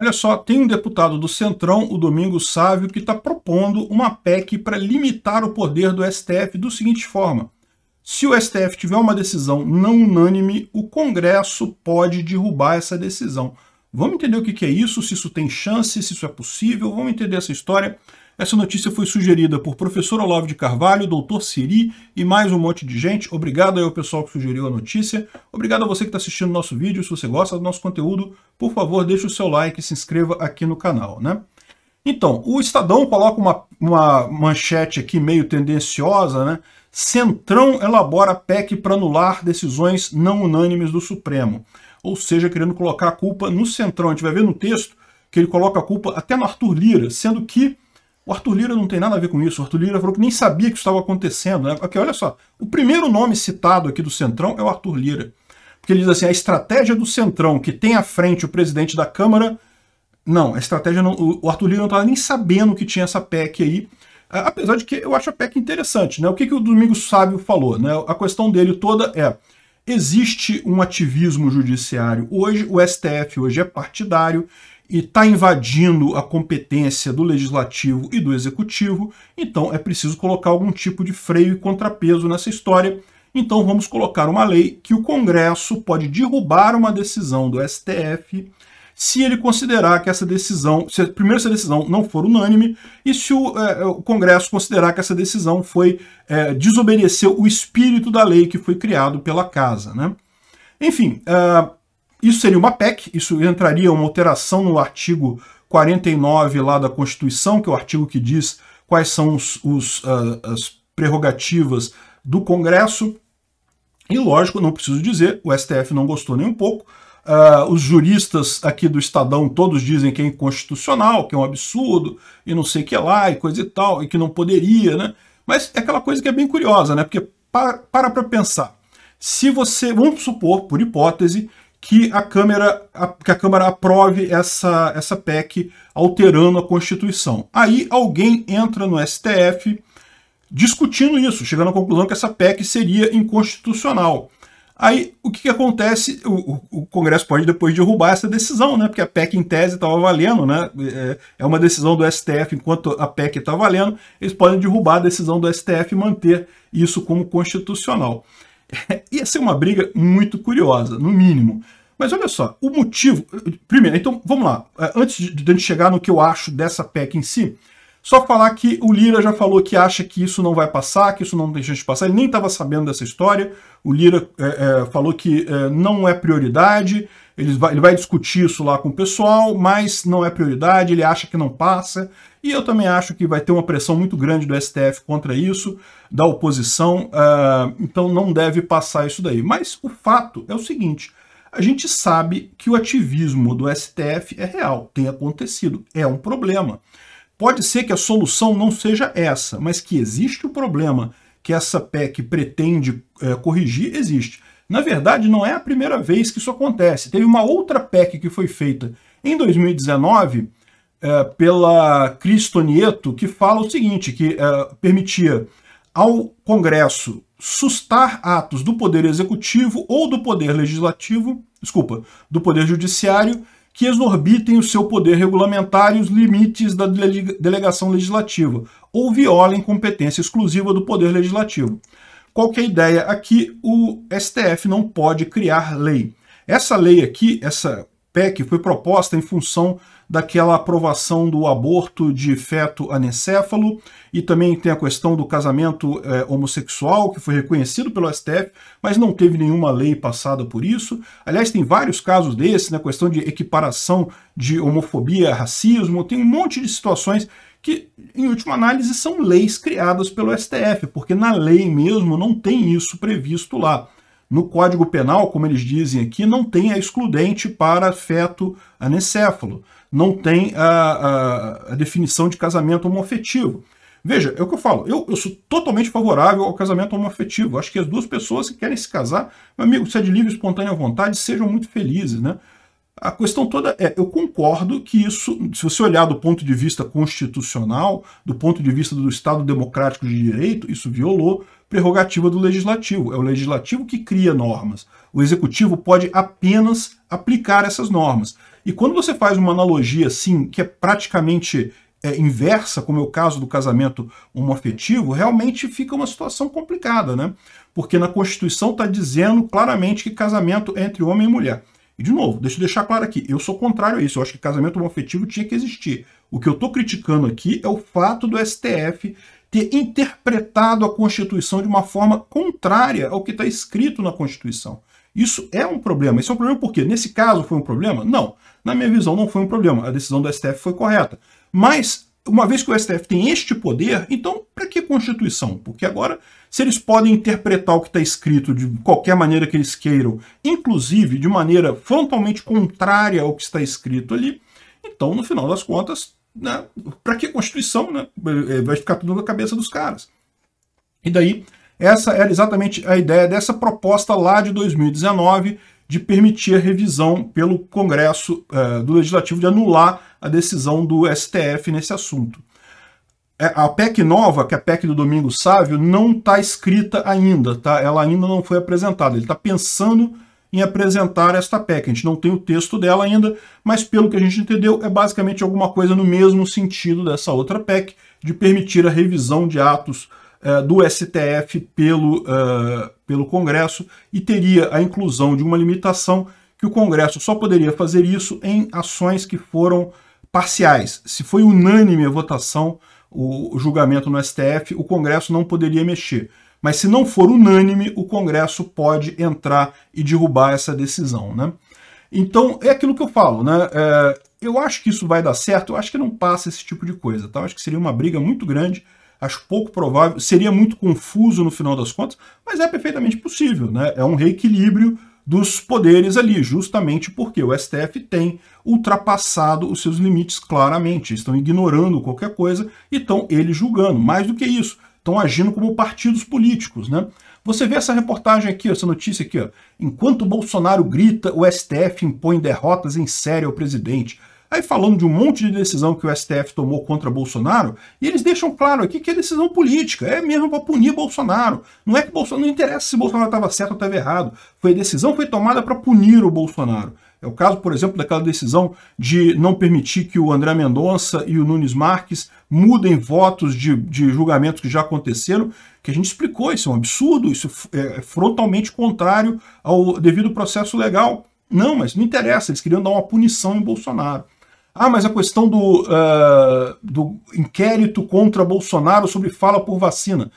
Olha só, tem um deputado do Centrão, o Domingo Sávio, que está propondo uma PEC para limitar o poder do STF do seguinte forma. Se o STF tiver uma decisão não unânime, o Congresso pode derrubar essa decisão. Vamos entender o que é isso, se isso tem chance, se isso é possível, vamos entender essa história. Essa notícia foi sugerida por professor Olavo de Carvalho, doutor Siri e mais um monte de gente. Obrigado aí ao pessoal que sugeriu a notícia. Obrigado a você que está assistindo nosso vídeo. Se você gosta do nosso conteúdo, por favor, deixe o seu like e se inscreva aqui no canal, né? Então, o Estadão coloca uma, uma manchete aqui meio tendenciosa, né? Centrão elabora PEC para anular decisões não unânimes do Supremo. Ou seja, querendo colocar a culpa no Centrão. A gente vai ver no texto que ele coloca a culpa até no Arthur Lira, sendo que o Arthur Lira não tem nada a ver com isso. O Arthur Lira falou que nem sabia que isso estava acontecendo. Né? Aqui, olha só, o primeiro nome citado aqui do Centrão é o Arthur Lira. Porque ele diz assim, a estratégia do Centrão, que tem à frente o presidente da Câmara... Não, a estratégia não... O Arthur Lira não estava nem sabendo que tinha essa PEC aí. Apesar de que eu acho a PEC interessante. Né? O que, que o Domingos Sábio falou? Né? A questão dele toda é... Existe um ativismo judiciário hoje, o STF hoje é partidário, e está invadindo a competência do legislativo e do executivo, então é preciso colocar algum tipo de freio e contrapeso nessa história. Então vamos colocar uma lei que o Congresso pode derrubar uma decisão do STF se ele considerar que essa decisão, se, primeiro se a decisão não for unânime, e se o, é, o Congresso considerar que essa decisão foi é, desobedeceu o espírito da lei que foi criado pela Casa. Né? Enfim, uh, isso seria uma PEC, isso entraria uma alteração no artigo 49 lá da Constituição, que é o artigo que diz quais são os, os, ah, as prerrogativas do Congresso. E lógico, não preciso dizer, o STF não gostou nem um pouco. Uh, os juristas aqui do Estadão todos dizem que é inconstitucional, que é um absurdo, e não sei o que lá, e coisa e tal, e que não poderia, né? Mas é aquela coisa que é bem curiosa, né? Porque para para pensar. Se você, vamos supor, por hipótese, que a Câmara, que a Câmara aprove essa, essa PEC alterando a Constituição. Aí alguém entra no STF discutindo isso, chegando à conclusão que essa PEC seria inconstitucional. Aí o que, que acontece? O, o, o, Congresso pode depois derrubar essa decisão, né? Porque a PEC em tese estava valendo, né? É, é uma decisão do STF enquanto a PEC está valendo, eles podem derrubar a decisão do STF e manter isso como constitucional. É, ia ser uma briga muito curiosa, no mínimo. Mas olha só, o motivo. Primeiro, então vamos lá. É, antes de, de chegar no que eu acho dessa PEC em si, só falar que o Lira já falou que acha que isso não vai passar, que isso não tem chance de passar. Ele nem estava sabendo dessa história. O Lira é, é, falou que é, não é prioridade. Ele vai, ele vai, discutir isso lá com o pessoal, mas não é prioridade. Ele acha que não passa. E eu também acho que vai ter uma pressão muito grande do STF contra isso, da oposição. Ah, então não deve passar isso daí. Mas o fato é o seguinte: a gente sabe que o ativismo do STF é real, tem acontecido, é um problema. Pode ser que a solução não seja essa, mas que existe o problema que essa PEC pretende é, corrigir, existe. Na verdade, não é a primeira vez que isso acontece. Teve uma outra PEC que foi feita em 2019 é, pela Cristonieto, que fala o seguinte, que é, permitia ao Congresso sustar atos do Poder Executivo ou do Poder Legislativo, desculpa, do Poder Judiciário, que exorbitem o seu poder regulamentar e os limites da delegação legislativa, ou violem competência exclusiva do Poder Legislativo. Qual que é a ideia? Aqui o STF não pode criar lei. Essa lei aqui, essa PEC foi proposta em função daquela aprovação do aborto de feto anencéfalo e também tem a questão do casamento é, homossexual, que foi reconhecido pelo STF, mas não teve nenhuma lei passada por isso. Aliás, tem vários casos desses, na né, questão de equiparação de homofobia racismo, tem um monte de situações que, em última análise, são leis criadas pelo STF, porque na lei mesmo não tem isso previsto lá. No Código Penal, como eles dizem aqui, não tem a excludente para feto anencéfalo, não tem a, a, a definição de casamento homoafetivo. Veja, é o que eu falo, eu, eu, sou totalmente favorável ao casamento homoafetivo. Acho que as duas pessoas que querem se casar, meu amigo, se é de livre e espontânea vontade, sejam muito felizes, né? A questão toda é, eu concordo que isso, se você olhar do ponto de vista constitucional, do ponto de vista do Estado democrático de direito, isso violou prerrogativa do legislativo. É o legislativo que cria normas. O executivo pode apenas aplicar essas normas. E quando você faz uma analogia assim, que é praticamente é, inversa, como é o caso do casamento homoafetivo, realmente fica uma situação complicada, né? Porque na Constituição está dizendo claramente que casamento é entre homem e mulher. E, de novo, deixa eu deixar claro aqui, eu sou contrário a isso, eu acho que casamento homoafetivo tinha que existir. O que eu estou criticando aqui é o fato do STF ter interpretado a Constituição de uma forma contrária ao que está escrito na Constituição. Isso é um problema. Isso é um problema por quê nesse caso, foi um problema? Não. Na minha visão, não foi um problema. A decisão do STF foi correta. Mas, uma vez que o STF tem este poder, então, para que Constituição? Porque agora se eles podem interpretar o que está escrito de qualquer maneira que eles queiram, inclusive de maneira frontalmente contrária ao que está escrito ali, então, no final das contas, né, para que Constituição? Né, é, vai ficar tudo na cabeça dos caras. E daí, essa era exatamente a ideia dessa proposta lá de 2019 de permitir a revisão pelo Congresso eh, do Legislativo, de anular a decisão do STF nesse assunto. É, a PEC nova, que é a PEC do Domingo Sávio, não está escrita ainda, tá? Ela ainda não foi apresentada. Ele está pensando em apresentar esta PEC. A gente não tem o texto dela ainda, mas pelo que a gente entendeu, é basicamente alguma coisa no mesmo sentido dessa outra PEC, de permitir a revisão de atos eh, do STF pelo, é, pelo Congresso e teria a inclusão de uma limitação que o Congresso só poderia fazer isso em ações que foram parciais. Se foi unânime a votação o julgamento no STF, o Congresso não poderia mexer. Mas se não for unânime, o Congresso pode entrar e derrubar essa decisão. Né? Então, é aquilo que eu falo, né? É, eu acho que isso vai dar certo, eu acho que não passa esse tipo de coisa, tá? Eu acho que seria uma briga muito grande, acho pouco provável, seria muito confuso no final das contas, mas é perfeitamente possível, né? É um reequilíbrio dos poderes ali, justamente porque o STF tem ultrapassado os seus limites claramente, estão ignorando qualquer coisa e estão eles julgando. Mais do que isso, estão agindo como partidos políticos, né? Você vê essa reportagem aqui, essa notícia aqui, ó. Enquanto Bolsonaro grita, o STF impõe derrotas em série ao presidente. Aí falando de um monte de decisão que o STF tomou contra Bolsonaro, e eles deixam claro aqui que é decisão política, é mesmo para punir Bolsonaro. Não é que Bolsonaro não interessa se Bolsonaro estava certo ou estava errado. Foi a decisão foi tomada para punir o Bolsonaro. É o caso, por exemplo, daquela decisão de não permitir que o André Mendonça e o Nunes Marques mudem votos de, de julgamentos que já aconteceram, que a gente explicou, isso é um absurdo, isso é, é frontalmente contrário ao devido processo legal. Não, mas não interessa, eles queriam dar uma punição em Bolsonaro. Ah, mas a questão do, uh, do inquérito contra Bolsonaro sobre fala por vacina.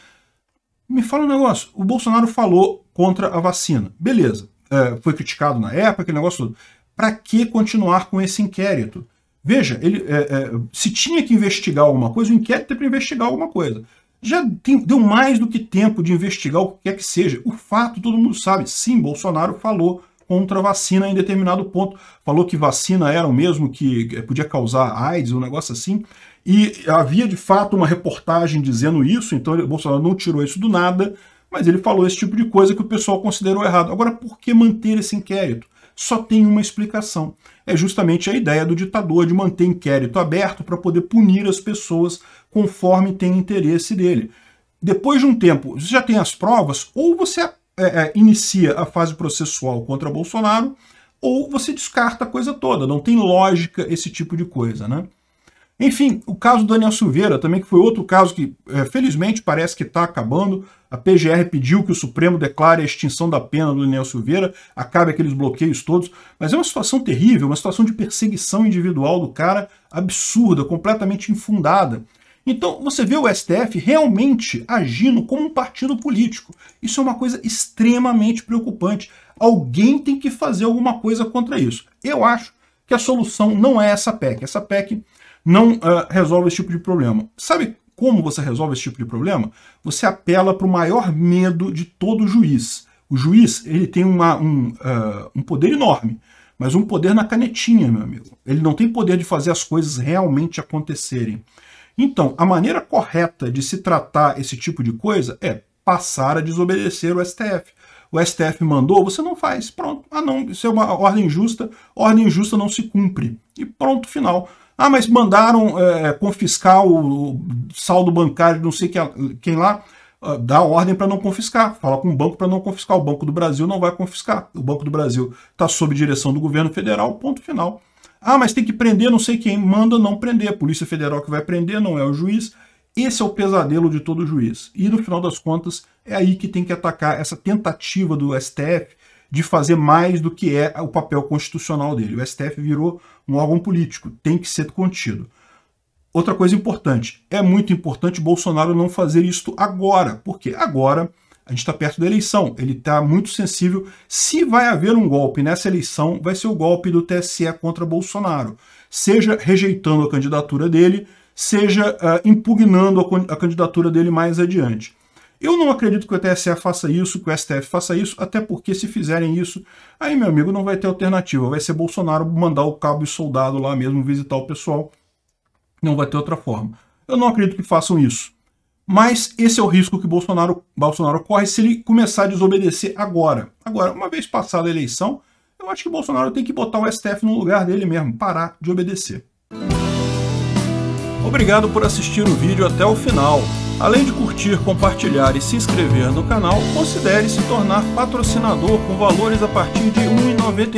Me fala um negócio. O Bolsonaro falou contra a vacina. Beleza. Uh, foi criticado na época, aquele negócio todo. Para que continuar com esse inquérito? Veja, ele, é, é, se tinha que investigar alguma coisa, o inquérito é para investigar alguma coisa. Já tem, deu mais do que tempo de investigar o que quer que seja. O fato todo mundo sabe. Sim, Bolsonaro falou contra a vacina em determinado ponto. Falou que vacina era o mesmo que eh, podia causar AIDS, um negócio assim. E havia de fato uma reportagem dizendo isso, então o Bolsonaro não tirou isso do nada, mas ele falou esse tipo de coisa que o pessoal considerou errado. Agora, por que manter esse inquérito? Só tem uma explicação. É justamente a ideia do ditador de manter inquérito aberto para poder punir as pessoas conforme tem interesse dele depois de um tempo, você já tem as provas, ou você é, é, inicia a fase processual contra Bolsonaro, ou você descarta a coisa toda, não tem lógica esse tipo de coisa, né? Enfim, o caso do Daniel Silveira também, que foi outro caso que, é, felizmente, parece que está acabando. A PGR pediu que o Supremo declare a extinção da pena do Daniel Silveira, acabe aqueles bloqueios todos. Mas é uma situação terrível, uma situação de perseguição individual do cara absurda, completamente infundada. Então você vê o STF realmente agindo como um partido político. Isso é uma coisa extremamente preocupante. Alguém tem que fazer alguma coisa contra isso. Eu acho que a solução não é essa PEC. Essa PEC não uh, resolve esse tipo de problema. Sabe como você resolve esse tipo de problema? Você apela para o maior medo de todo juiz. O juiz ele tem uma, um, uh, um poder enorme mas um poder na canetinha, meu amigo. Ele não tem poder de fazer as coisas realmente acontecerem. Então, a maneira correta de se tratar esse tipo de coisa é passar a desobedecer o STF. O STF mandou, você não faz. Pronto. Ah, não, isso é uma ordem justa. Ordem justa não se cumpre. E pronto, final. Ah, mas mandaram é, confiscar o, saldo bancário de não sei quem lá. Ah, dá ordem para não confiscar. Fala com o banco para não confiscar. O Banco do Brasil não vai confiscar. O Banco do Brasil está sob direção do governo federal. Ponto final. Ah, mas tem que prender não sei quem. Manda não prender. Polícia Federal que vai prender, não é o juiz. Esse é o pesadelo de todo juiz. E no final das contas, é aí que tem que atacar essa tentativa do STF de fazer mais do que é o papel constitucional dele. O STF virou um órgão político, tem que ser contido. Outra coisa importante, é muito importante Bolsonaro não fazer isto agora, porque agora a gente está perto da eleição, ele está muito sensível. Se vai haver um golpe nessa eleição, vai ser o golpe do TSE contra Bolsonaro, seja rejeitando a candidatura dele, seja uh, impugnando a, a candidatura dele mais adiante. Eu não acredito que o TSE faça isso, que o STF faça isso, até porque se fizerem isso, aí, meu amigo, não vai ter alternativa. Vai ser Bolsonaro mandar o cabo e soldado lá mesmo visitar o pessoal. Não vai ter outra forma. Eu não acredito que façam isso. Mas esse é o risco que Bolsonaro, Bolsonaro corre se ele começar a desobedecer agora. Agora, uma vez passada a eleição, eu acho que Bolsonaro tem que botar o STF no lugar dele mesmo, parar de obedecer. Obrigado por assistir o vídeo até o final. Além de curtir, compartilhar e se inscrever no canal, considere se tornar patrocinador com valores a partir de R$ 1,99